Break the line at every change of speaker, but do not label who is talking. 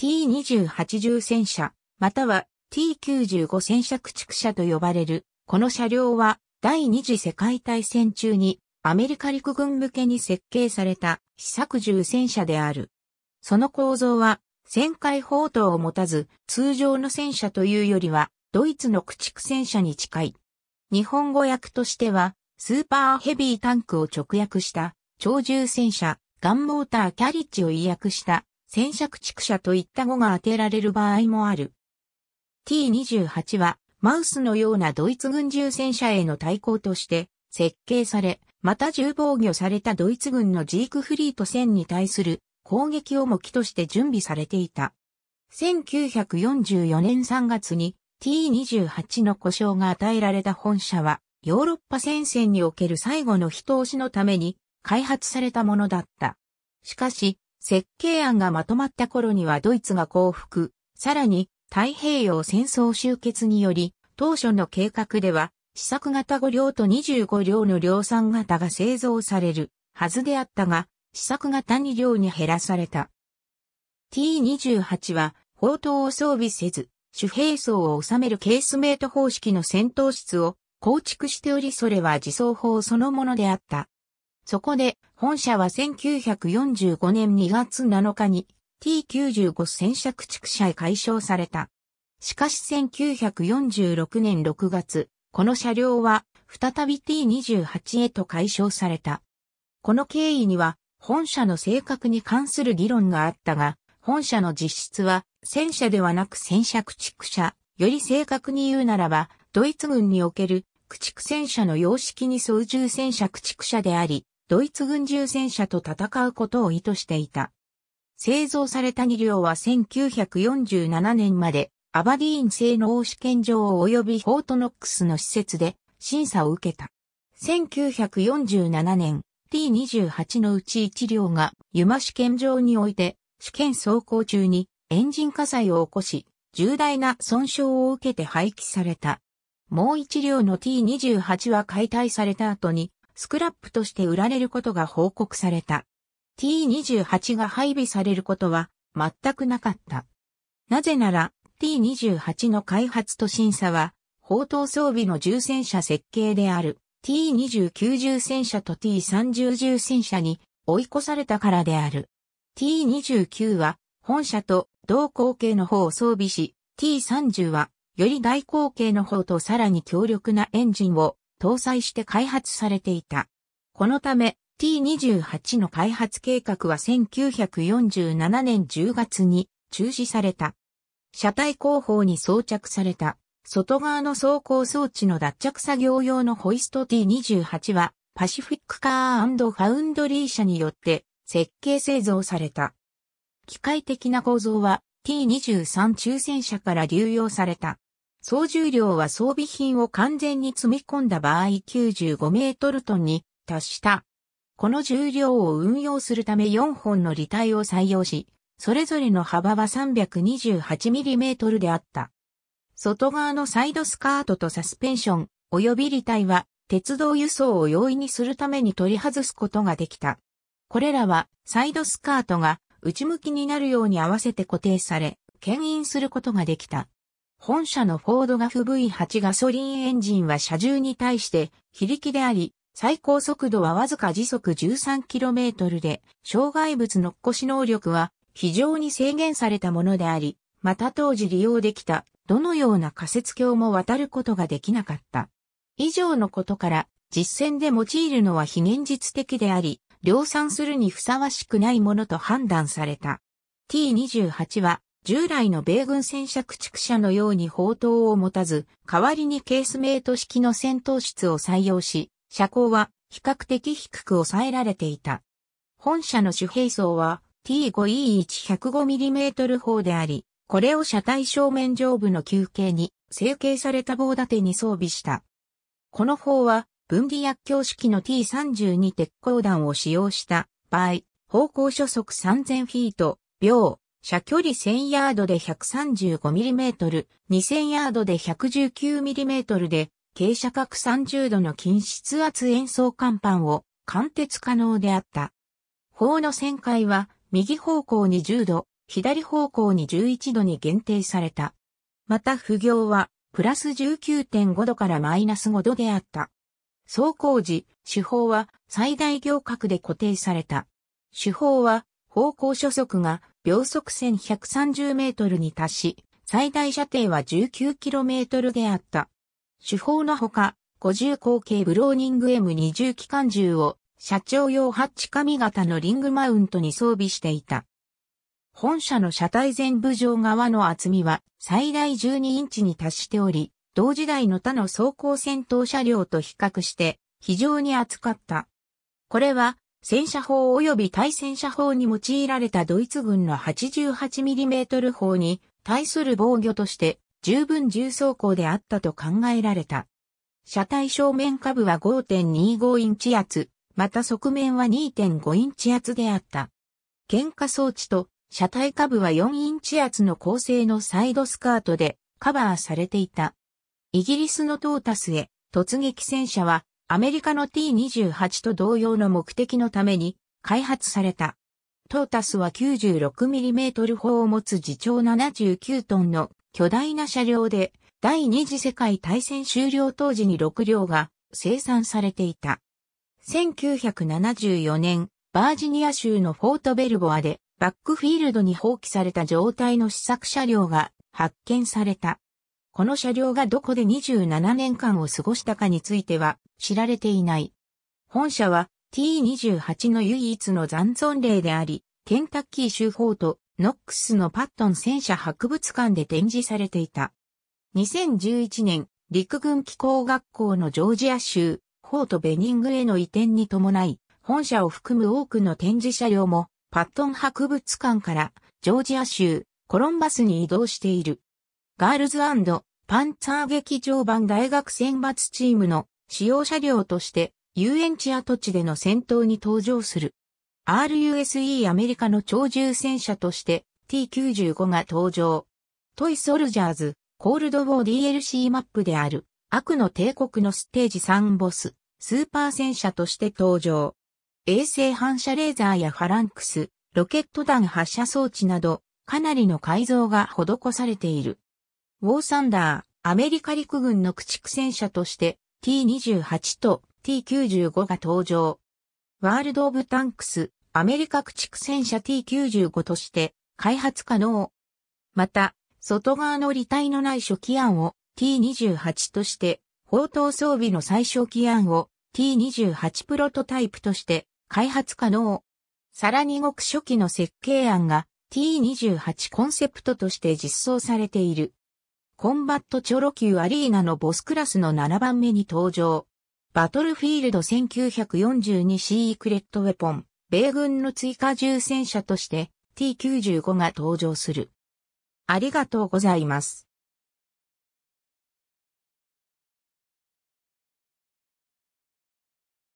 T2080 戦車、または T95 戦車駆逐車と呼ばれる、この車両は第二次世界大戦中にアメリカ陸軍向けに設計された試作重戦車である。その構造は旋回砲塔を持たず通常の戦車というよりはドイツの駆逐戦車に近い。日本語訳としてはスーパーヘビータンクを直訳した超重戦車ガンモーターキャリッジを意訳した戦車駆畜車といった語が当てられる場合もある。T28 は、マウスのようなドイツ軍重戦車への対抗として設計され、また重防御されたドイツ軍のジークフリート戦に対する攻撃を目機として準備されていた。1944年3月に T28 の故障が与えられた本社は、ヨーロッパ戦線における最後の一押しのために開発されたものだった。しかし、設計案がまとまった頃にはドイツが降伏、さらに太平洋戦争終結により、当初の計画では、試作型5両と25両の量産型が製造されるはずであったが、試作型2両に減らされた。T28 は、砲塔を装備せず、主兵装を収めるケースメイト方式の戦闘室を構築しておりそれは自走砲そのものであった。そこで、本社は1945年2月7日に T95 戦車駆逐車へ解消された。しかし1946年6月、この車両は再び T28 へと解消された。この経緯には、本社の性格に関する議論があったが、本社の実質は戦車ではなく戦車駆逐車、より正確に言うならば、ドイツ軍における駆逐戦車の様式に操縦戦車駆逐車であり、ドイツ軍従戦車と戦うことを意図していた。製造された2両は1947年までアバディーン製の大試験場及びフォートノックスの施設で審査を受けた。1947年 T28 のうち1両がユマ試験場において試験走行中にエンジン火災を起こし重大な損傷を受けて廃棄された。もう1両の T28 は解体された後にスクラップとして売られることが報告された。T28 が配備されることは全くなかった。なぜなら T28 の開発と審査は、砲塔装備の重戦車設計である T29 重戦車と T30 重戦車に追い越されたからである。T29 は本社と同口径の方を装備し、T30 はより大口径の方とさらに強力なエンジンを搭載して開発されていた。このため T28 の開発計画は1947年10月に中止された。車体後方に装着された外側の走行装置の脱着作業用のホイスト T28 はパシフィックカーファウンドリー社によって設計製造された。機械的な構造は T23 抽選車から流用された。総重量は装備品を完全に積み込んだ場合95メートルトンに達した。この重量を運用するため4本の履帯を採用し、それぞれの幅は3 2 8トルであった。外側のサイドスカートとサスペンション、及び履帯は、鉄道輸送を容易にするために取り外すことができた。これらは、サイドスカートが内向きになるように合わせて固定され、牽引することができた。本社のフォードガフ V8 ガソリンエンジンは車重に対して非力であり、最高速度はわずか時速 13km で、障害物のっこし能力は非常に制限されたものであり、また当時利用できた、どのような仮設橋も渡ることができなかった。以上のことから、実践で用いるのは非現実的であり、量産するにふさわしくないものと判断された。T28 は従来の米軍戦車駆逐車のように砲塔を持たず、代わりにケースメイト式の戦闘室を採用し、車高は比較的低く抑えられていた。本車の主兵装は t 5 e 1 0 5 m m 砲であり、これを車体正面上部の休憩に成形された棒立てに装備した。この砲は分離薬莢式の T32 鉄鋼弾を使用した場合、方向初速3000フィート、秒、射距離1000ヤードで 135mm、2000ヤードで 119mm で、傾斜角30度の近質圧演奏甲板を貫徹可能であった。砲の旋回は、右方向に10度、左方向に11度に限定された。また、不行は、プラス19.5度からマイナス5度であった。走行時、手法は最大行角で固定された。手法は、方向初速が秒速1130メートルに達し、最大射程は 19km であった。主砲のほか、50口径ブローニング M20 機関銃を、社長用ハッチ紙型のリングマウントに装備していた。本社の車体全部上側の厚みは最大12インチに達しており、同時代の他の走行戦闘車両と比較して非常に厚かった。これは戦車砲及び対戦車砲に用いられたドイツ軍の 88mm 砲に対する防御として十分重装甲であったと考えられた。車体正面下部は5.25インチ圧、また側面は2.5インチ圧であった。喧嘩装置と車体下部は4インチ圧の構成のサイドスカートでカバーされていた。イギリスのトータスへ突撃戦車はアメリカの T28 と同様の目的のために開発された。トータスは 96mm 砲を持つ自長79トンの巨大な車両で第二次世界大戦終了当時に6両が生産されていた。1974年、バージニア州のフォートベルボアでバックフィールドに放棄された状態の試作車両が発見された。この車両がどこで27年間を過ごしたかについては知られていない。本社は T28 の唯一の残存例であり、ケンタッキー州法とノックスのパットン戦車博物館で展示されていた。2011年、陸軍機構学校のジョージア州、フォートベニングへの移転に伴い、本社を含む多くの展示車両も、パットン博物館からジョージア州、コロンバスに移動している。ガールズパンツァー劇場版大学選抜チームの使用車両として遊園地跡地での戦闘に登場する。RUSE アメリカの超重戦車として T95 が登場。トイソルジャーズ、コールドウォー DLC マップである悪の帝国のステージ3ボス、スーパー戦車として登場。衛星反射レーザーやファランクス、ロケット弾発射装置など、かなりの改造が施されている。ウォーサンダー、アメリカ陸軍の駆逐戦車として T28 と T95 が登場。ワールド・オブ・タンクス、アメリカ駆逐戦車 T95 として開発可能。また、外側の履帯のない初期案を T28 として、砲塔装備の最小期案を T28 プロトタイプとして開発可能。さらに極初期の設計案が T28 コンセプトとして実装されている。コンバットチョロ級アリーナのボスクラスの7番目に登場。バトルフィールド1942シークレットウェポン、米軍の追加重戦車として T95 が登場する。ありがとうございます。